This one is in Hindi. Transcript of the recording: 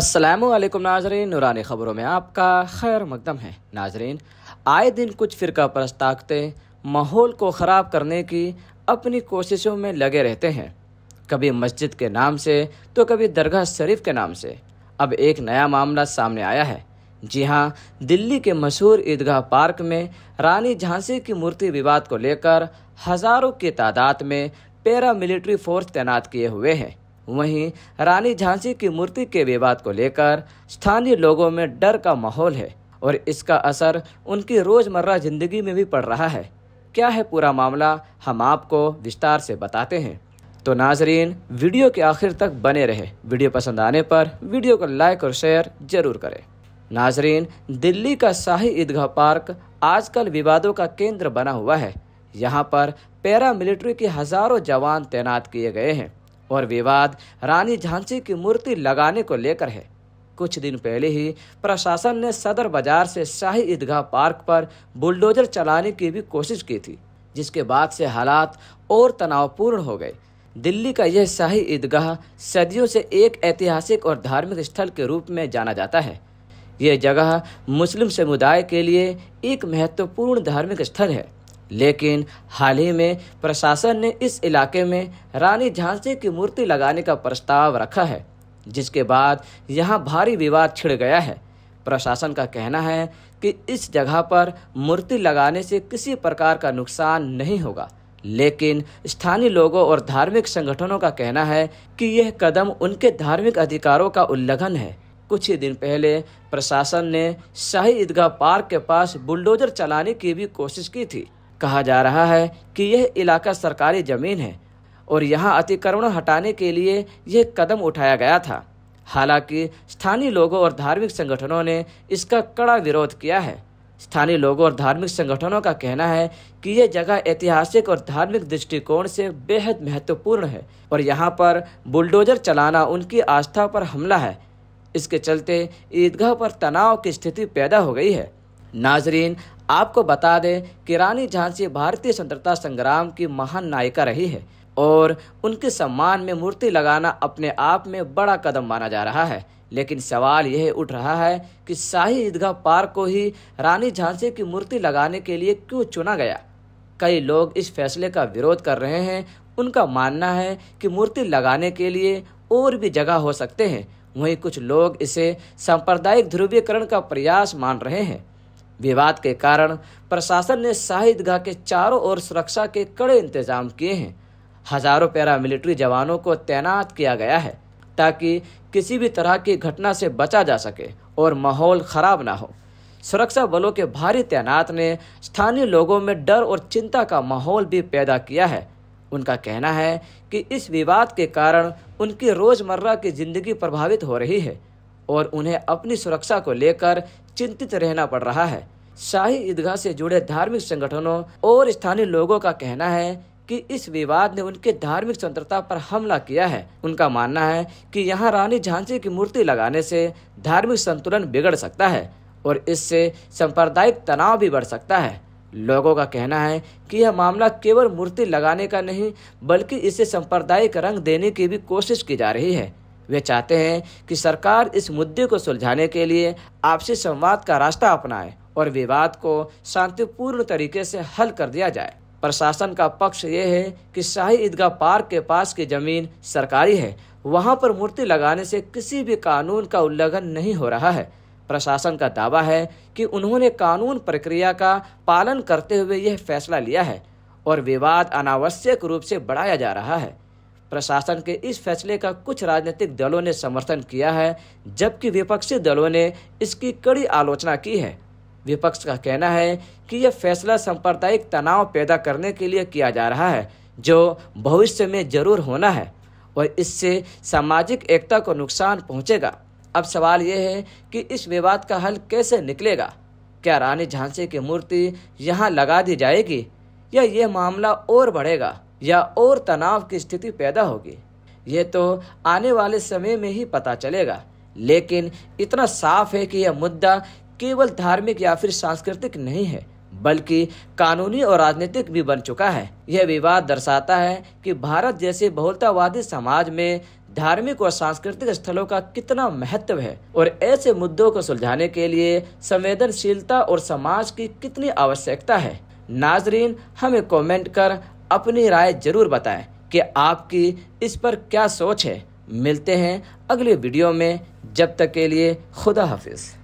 असलम नाजरीन नुरान ख़बरों में आपका खैर मकदम है नाजरीन आए दिन कुछ फ़िरका परस्त ताकतें माहौल को ख़राब करने की अपनी कोशिशों में लगे रहते हैं कभी मस्जिद के नाम से तो कभी दरगाह शरीफ के नाम से अब एक नया मामला सामने आया है जी हाँ दिल्ली के मशहूर ईदगाह पार्क में रानी झांसी की मूर्ति विवाद को लेकर हज़ारों की तादाद में पैरामिलिट्री फोर्स तैनात किए हुए हैं वहीं रानी झांसी की मूर्ति के विवाद को लेकर स्थानीय लोगों में डर का माहौल है और इसका असर उनकी रोज़मर्रा ज़िंदगी में भी पड़ रहा है क्या है पूरा मामला हम आपको विस्तार से बताते हैं तो नाजरीन वीडियो के आखिर तक बने रहे वीडियो पसंद आने पर वीडियो को लाइक और शेयर ज़रूर करें नाजरीन दिल्ली का शाही ईदगाह पार्क आजकल विवादों का केंद्र बना हुआ है यहाँ पर पैरा मिलिट्री के हज़ारों जवान तैनात किए गए हैं और विवाद रानी झांसी की मूर्ति लगाने को लेकर है कुछ दिन पहले ही प्रशासन ने सदर बाजार से शाही ईदगाह पार्क पर बुलडोजर चलाने की भी कोशिश की थी जिसके बाद से हालात और तनावपूर्ण हो गए दिल्ली का यह शाही ईदगाह सदियों से एक ऐतिहासिक और धार्मिक स्थल के रूप में जाना जाता है यह जगह मुस्लिम समुदाय के लिए एक महत्वपूर्ण धार्मिक स्थल है लेकिन हाल ही में प्रशासन ने इस इलाके में रानी झांसी की मूर्ति लगाने का प्रस्ताव रखा है जिसके बाद यहाँ भारी विवाद छिड़ गया है प्रशासन का कहना है कि इस जगह पर मूर्ति लगाने से किसी प्रकार का नुकसान नहीं होगा लेकिन स्थानीय लोगों और धार्मिक संगठनों का कहना है कि यह कदम उनके धार्मिक अधिकारों का उल्लंघन है कुछ ही दिन पहले प्रशासन ने शाही ईदगाह पार्क के पास बुलडोजर चलाने की भी कोशिश की थी कहा जा रहा है कि यह इलाका सरकारी ज़मीन है और यहां अतिक्रमण हटाने के लिए यह कदम उठाया गया था हालांकि स्थानीय लोगों और धार्मिक संगठनों ने इसका कड़ा विरोध किया है स्थानीय लोगों और धार्मिक संगठनों का कहना है कि यह जगह ऐतिहासिक और धार्मिक दृष्टिकोण से बेहद महत्वपूर्ण है और यहाँ पर बुलडोजर चलाना उनकी आस्था पर हमला है इसके चलते ईदगाह पर तनाव की स्थिति पैदा हो गई है नाजरीन आपको बता दें कि रानी झांसी भारतीय स्वतंत्रता संग्राम की महान नायिका रही है और उनके सम्मान में मूर्ति लगाना अपने आप में बड़ा कदम माना जा रहा है लेकिन सवाल यह उठ रहा है कि शाही ईदगाह पार्क को ही रानी झांसी की मूर्ति लगाने के लिए क्यों चुना गया कई लोग इस फैसले का विरोध कर रहे हैं उनका मानना है कि मूर्ति लगाने के लिए और भी जगह हो सकते हैं वहीं कुछ लोग इसे सांप्रदायिक ध्रुवीकरण का प्रयास मान रहे हैं विवाद के कारण प्रशासन ने शाहिदगाह के चारों ओर सुरक्षा के कड़े इंतजाम किए हैं हजारों पैरामिलिट्री जवानों को तैनात किया गया है ताकि किसी भी तरह की घटना से बचा जा सके और माहौल खराब ना हो सुरक्षा बलों के भारी तैनात ने स्थानीय लोगों में डर और चिंता का माहौल भी पैदा किया है उनका कहना है कि इस विवाद के कारण उनकी रोज़मर्रा की ज़िंदगी प्रभावित हो रही है और उन्हें अपनी सुरक्षा को लेकर चिंतित रहना पड़ रहा है शाही ईदगाह से जुड़े धार्मिक संगठनों और स्थानीय लोगों का कहना है कि इस विवाद ने उनके धार्मिक स्वतंत्रता पर हमला किया है उनका मानना है कि यहाँ रानी झांसी की मूर्ति लगाने से धार्मिक संतुलन बिगड़ सकता है और इससे सांप्रदायिक तनाव भी बढ़ सकता है लोगों का कहना है कि यह मामला केवल मूर्ति लगाने का नहीं बल्कि इसे सांप्रदायिक रंग देने की भी कोशिश की जा रही है वे चाहते हैं कि सरकार इस मुद्दे को सुलझाने के लिए आपसी संवाद का रास्ता अपनाए और विवाद को शांतिपूर्ण तरीके से हल कर दिया जाए प्रशासन का पक्ष ये है कि शाही ईदगाह पार्क के पास की जमीन सरकारी है वहाँ पर मूर्ति लगाने से किसी भी कानून का उल्लंघन नहीं हो रहा है प्रशासन का दावा है कि उन्होंने कानून प्रक्रिया का पालन करते हुए यह फैसला लिया है और विवाद अनावश्यक रूप से बढ़ाया जा रहा है प्रशासन के इस फैसले का कुछ राजनीतिक दलों ने समर्थन किया है जबकि विपक्षी दलों ने इसकी कड़ी आलोचना की है विपक्ष का कहना है कि यह फैसला सांप्रदायिक तनाव पैदा करने के लिए किया जा रहा है जो भविष्य में जरूर होना है और इससे सामाजिक एकता को नुकसान पहुंचेगा अब सवाल यह है कि इस विवाद का हल कैसे निकलेगा क्या रानी झांसी की मूर्ति यहाँ लगा दी जाएगी या यह मामला और बढ़ेगा या और तनाव की स्थिति पैदा होगी ये तो आने वाले समय में ही पता चलेगा लेकिन इतना साफ है कि यह मुद्दा केवल धार्मिक या फिर सांस्कृतिक नहीं है बल्कि कानूनी और राजनीतिक भी बन चुका है यह विवाद दर्शाता है कि भारत जैसे बहुलतावादी समाज में धार्मिक और सांस्कृतिक स्थलों का कितना महत्व है और ऐसे मुद्दों को सुलझाने के लिए संवेदनशीलता और समाज की कितनी आवश्यकता है नाजरीन हमें कमेंट कर अपनी राय जरूर बताएं कि आपकी इस पर क्या सोच है मिलते हैं अगले वीडियो में जब तक के लिए खुदा हाफिज़